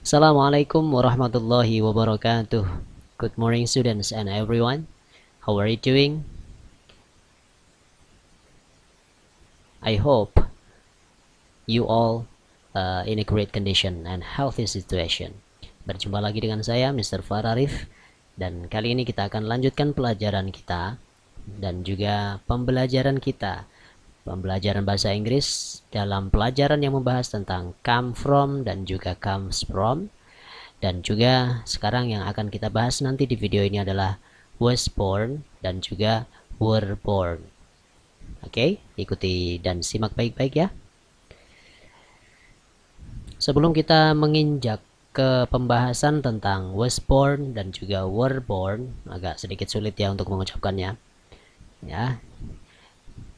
Assalamualaikum warahmatullahi wabarakatuh. Good morning students and everyone. How are you doing? I hope you all uh, in a great condition and healthy situation. Berjumpa lagi dengan saya Mr. Fararif, dan kali ini kita akan lanjutkan pelajaran kita dan juga pembelajaran kita pembelajaran bahasa Inggris dalam pelajaran yang membahas tentang come from dan juga comes from dan juga sekarang yang akan kita bahas nanti di video ini adalah was born dan juga were born. Oke, ikuti dan simak baik-baik ya. Sebelum kita menginjak ke pembahasan tentang was born dan juga were born, agak sedikit sulit ya untuk mengucapkannya. Ya,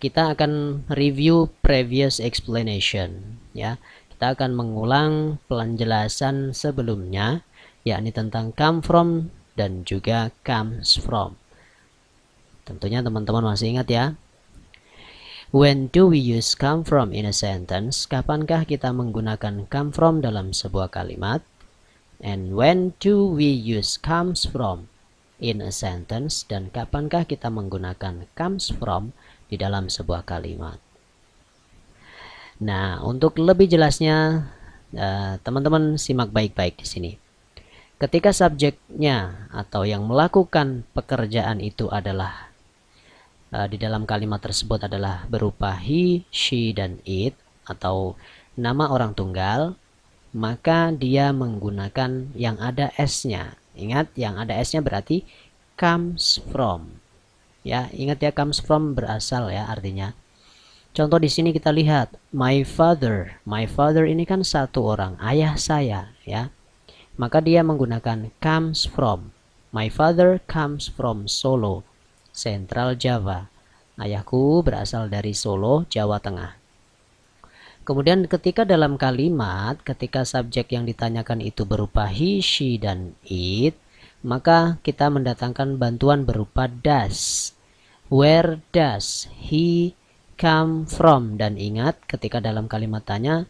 kita akan review previous explanation ya. Kita akan mengulang penjelasan sebelumnya yakni tentang come from dan juga comes from. Tentunya teman-teman masih ingat ya. When do we use come from in a sentence? Kapankah kita menggunakan come from dalam sebuah kalimat? And when do we use comes from in a sentence? Dan kapankah kita menggunakan comes from di dalam sebuah kalimat. Nah, untuk lebih jelasnya, eh, teman-teman uh, simak baik-baik di sini. Ketika subjeknya atau yang melakukan pekerjaan itu adalah uh, di dalam kalimat tersebut adalah berupa he, she, dan it atau nama orang tunggal, maka dia menggunakan yang ada s-nya. Ingat, yang ada s-nya berarti comes from ya ingat ya comes from berasal ya artinya contoh di sini kita lihat my father my father ini kan satu orang ayah saya ya maka dia menggunakan comes from my father comes from Solo Central Java ayahku berasal dari Solo Jawa Tengah Kemudian ketika dalam kalimat, ketika subjek yang ditanyakan itu berupa he, she, dan it, maka kita mendatangkan bantuan berupa does Where does he come from? Dan ingat ketika dalam kalimat tanya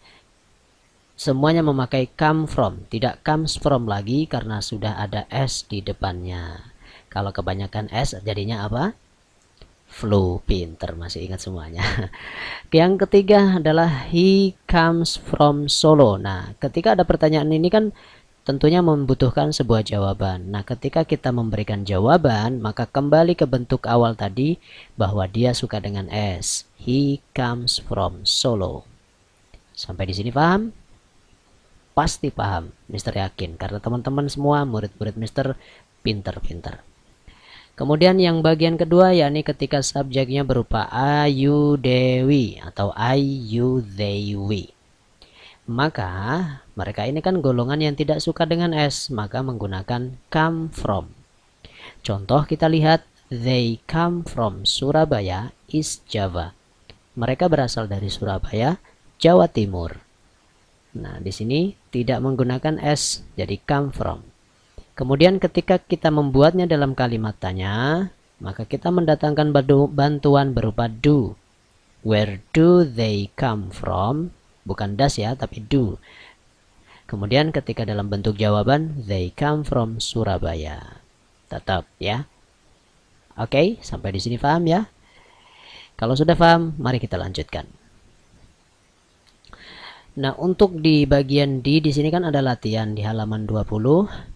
semuanya memakai come from, tidak comes from lagi karena sudah ada s di depannya. Kalau kebanyakan s jadinya apa? Flu, pinter masih ingat semuanya. Yang ketiga adalah he comes from Solo. Nah, ketika ada pertanyaan ini kan tentunya membutuhkan sebuah jawaban. Nah, ketika kita memberikan jawaban, maka kembali ke bentuk awal tadi bahwa dia suka dengan S. He comes from Solo. Sampai di sini paham? Pasti paham, Mister yakin. Karena teman-teman semua murid-murid Mister pinter-pinter. Kemudian yang bagian kedua yakni ketika subjeknya berupa ayu dewi atau ayu dewi. Maka mereka ini kan golongan yang tidak suka dengan s maka menggunakan come from. Contoh kita lihat they come from Surabaya is Java. Mereka berasal dari Surabaya, Jawa Timur. Nah, di sini tidak menggunakan s jadi come from. Kemudian ketika kita membuatnya dalam kalimat tanya, maka kita mendatangkan bantuan berupa do. Where do they come from? bukan das ya tapi do kemudian ketika dalam bentuk jawaban they come from Surabaya tetap ya oke okay, sampai di sini paham ya kalau sudah paham mari kita lanjutkan nah untuk di bagian D di sini kan ada latihan di halaman 20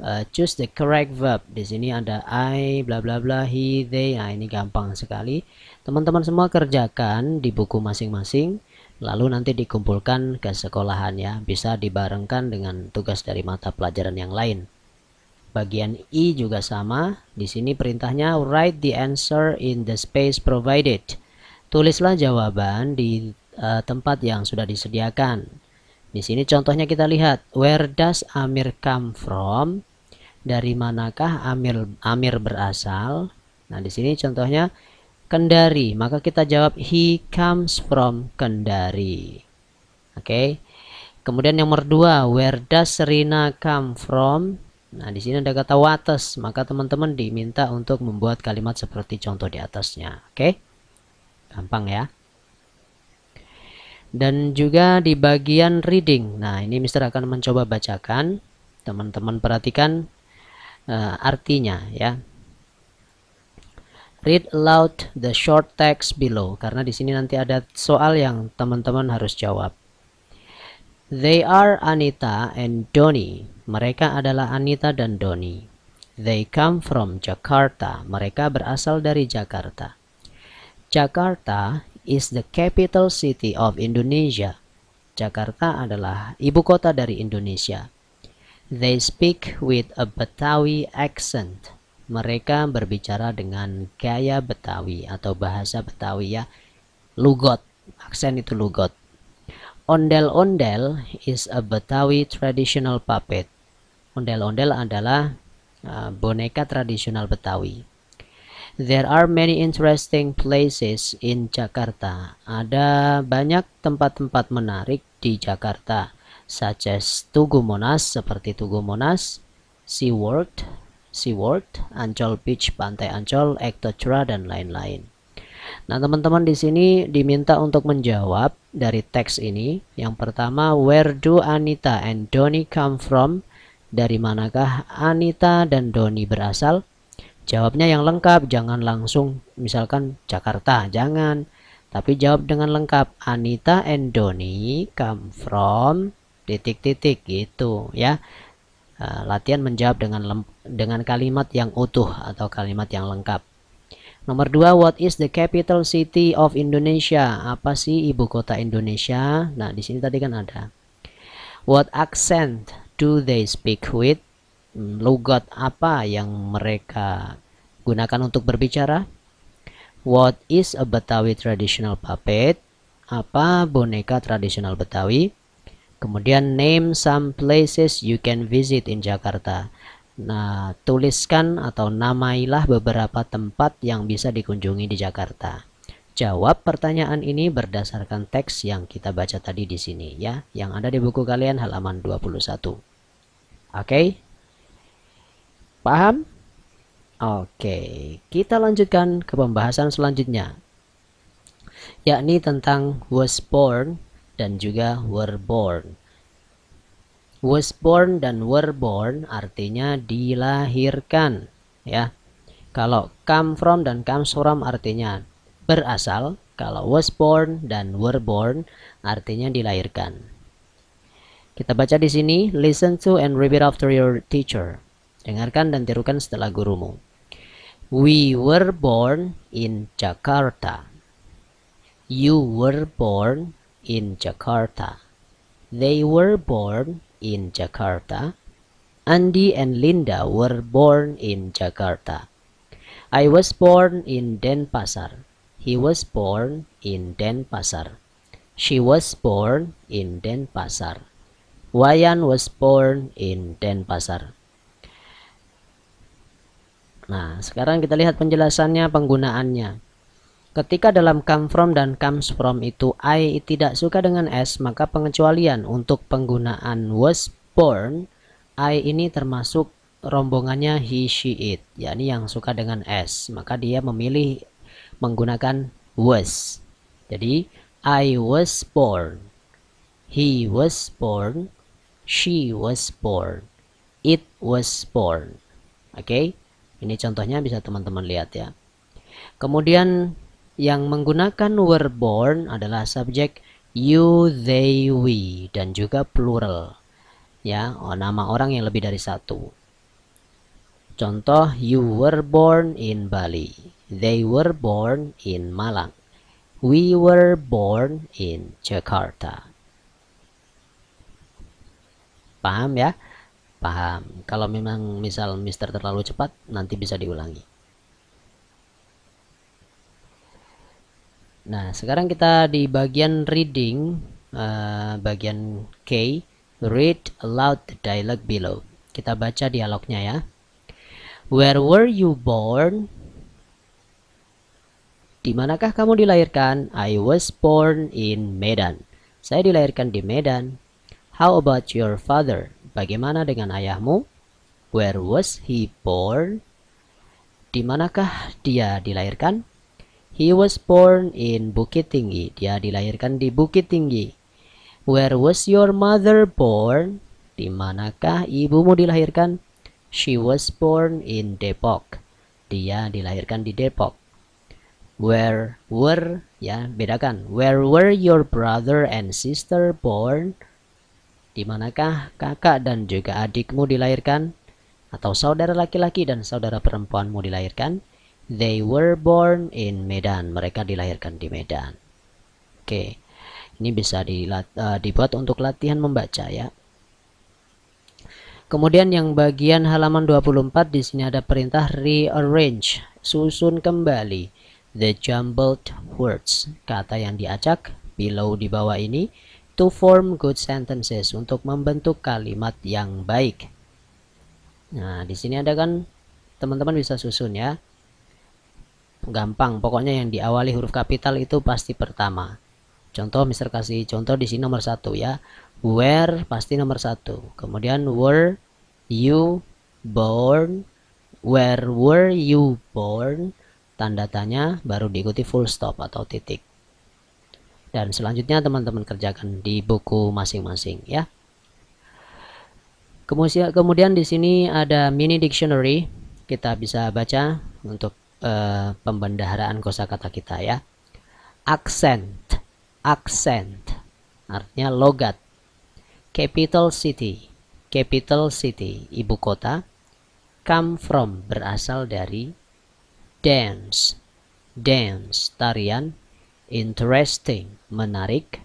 Uh, eh, choose the correct verb. Di sini ada I, bla bla bla, he, they. Nah, ini gampang sekali. Teman-teman semua kerjakan di buku masing-masing lalu nanti dikumpulkan ke sekolahan ya bisa dibarengkan dengan tugas dari mata pelajaran yang lain bagian I juga sama di sini perintahnya write the answer in the space provided tulislah jawaban di uh, tempat yang sudah disediakan di sini contohnya kita lihat where does Amir come from dari manakah Amir Amir berasal nah di sini contohnya Kendari. Maka kita jawab he comes from Kendari. Oke. Okay. Kemudian yang nomor dua, where does Serena come from? Nah, di sini ada kata wates, maka teman-teman diminta untuk membuat kalimat seperti contoh di atasnya. Oke. Okay? Gampang ya dan juga di bagian reading. Nah, ini Mister akan mencoba bacakan. Teman-teman perhatikan uh, artinya ya read aloud the short text below karena di sini nanti ada soal yang teman-teman harus jawab. They are Anita and Doni. Mereka adalah Anita dan Doni. They come from Jakarta. Mereka berasal dari Jakarta. Jakarta is the capital city of Indonesia. Jakarta adalah ibu kota dari Indonesia. They speak with a Batawi accent mereka berbicara dengan gaya Betawi atau bahasa Betawi ya lugot aksen itu lugot ondel-ondel is a Betawi traditional puppet ondel-ondel adalah uh, boneka tradisional Betawi There are many interesting places in Jakarta. Ada banyak tempat-tempat menarik di Jakarta, such as Tugu Monas seperti Tugu Monas, SeaWorld, SeaWorld, Ancol Beach, Pantai Ancol, Cura, dan lain-lain. Nah, teman-teman di sini diminta untuk menjawab dari teks ini. Yang pertama, where do Anita and Donny come from? Dari manakah Anita dan Doni berasal? Jawabnya yang lengkap, jangan langsung misalkan Jakarta, jangan. Tapi jawab dengan lengkap, Anita and Doni come from titik-titik gitu ya. Eh, latihan menjawab dengan lem, dengan kalimat yang utuh atau kalimat yang lengkap. Nomor dua, what is the capital city of Indonesia? Apa sih ibu kota Indonesia? Nah, di sini tadi kan ada. What accent do they speak with? Hmm, lugat apa yang mereka gunakan untuk berbicara? What is a Betawi traditional puppet? Apa boneka tradisional Betawi? Kemudian name some places you can visit in Jakarta. Nah, tuliskan atau namailah beberapa tempat yang bisa dikunjungi di Jakarta. Jawab pertanyaan ini berdasarkan teks yang kita baca tadi di sini ya, yang ada di buku kalian halaman 21. Oke? Okay? Paham? Oke, okay. kita lanjutkan ke pembahasan selanjutnya yakni tentang was born dan juga were born. Was born dan were born artinya dilahirkan, ya. Kalau come from dan come from artinya berasal, kalau was born dan were born artinya dilahirkan. Kita baca di sini, listen to and repeat after your teacher. Dengarkan dan tirukan setelah gurumu. We were born in Jakarta. You were born in Jakarta. They were born in Jakarta. Andy and Linda were born in Jakarta. I was born in Denpasar. He was born in Denpasar. She was born in Denpasar. Wayan was born in Denpasar. Nah, sekarang kita lihat penjelasannya penggunaannya. Ketika dalam come from dan comes from itu I tidak suka dengan S, maka pengecualian untuk penggunaan was born I ini termasuk rombongannya he, she, it, yakni yang suka dengan S. Maka dia memilih menggunakan was. Jadi I was born, he was born, she was born, it was born. Oke, okay? ini contohnya bisa teman-teman lihat ya. Kemudian yang menggunakan were born adalah subjek you, they, we dan juga plural. Ya, oh, nama orang yang lebih dari satu. Contoh you were born in Bali. They were born in Malang. We were born in Jakarta. Paham ya? Paham. Kalau memang misal Mister terlalu cepat, nanti bisa diulangi. Nah, sekarang kita di bagian reading, uh, bagian K, read aloud the dialogue below. Kita baca dialognya ya. Where were you born? Di manakah kamu dilahirkan? I was born in Medan. Saya dilahirkan di Medan. How about your father? Bagaimana dengan ayahmu? Where was he born? Di manakah dia dilahirkan? He was born in Bukit Tinggi. Dia dilahirkan di Bukit Tinggi. Where was your mother born? Di manakah ibumu dilahirkan? She was born in Depok. Dia dilahirkan di Depok. Where were ya bedakan. Where were your brother and sister born? Di manakah kakak dan juga adikmu dilahirkan? Atau saudara laki-laki dan saudara perempuanmu dilahirkan? They were born in Medan. Mereka dilahirkan di Medan. Oke. Okay. Ini bisa dilat, uh, dibuat untuk latihan membaca ya. Kemudian yang bagian halaman 24 di sini ada perintah rearrange, susun kembali the jumbled words, kata yang diacak below di bawah ini to form good sentences untuk membentuk kalimat yang baik. Nah, di sini ada kan teman-teman bisa susun ya. Gampang, pokoknya yang diawali huruf kapital itu pasti pertama. Contoh, Mister kasih contoh di sini nomor satu ya. Where pasti nomor satu. Kemudian were you born? Where were you born? Tanda tanya baru diikuti full stop atau titik. Dan selanjutnya teman-teman kerjakan di buku masing-masing ya. Kemudian, kemudian di sini ada mini dictionary, kita bisa baca untuk uh, pembendaharaan kosakata kita ya. Accent, accent artinya logat. Capital city, capital city ibu kota. Come from berasal dari dance, dance tarian. Interesting menarik.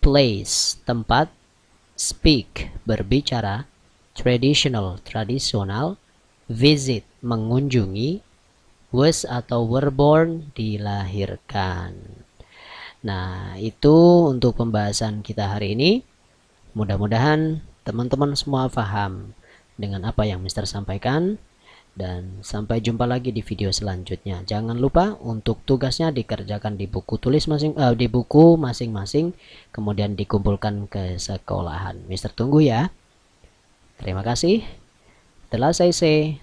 Place tempat. Speak berbicara. Traditional tradisional. Visit mengunjungi was atau were born dilahirkan. Nah, itu untuk pembahasan kita hari ini. Mudah-mudahan teman-teman semua paham dengan apa yang Mister sampaikan dan sampai jumpa lagi di video selanjutnya. Jangan lupa untuk tugasnya dikerjakan di buku tulis masing uh, di buku masing-masing kemudian dikumpulkan ke sekolahan. Mister tunggu ya. Terima kasih. Telah saya say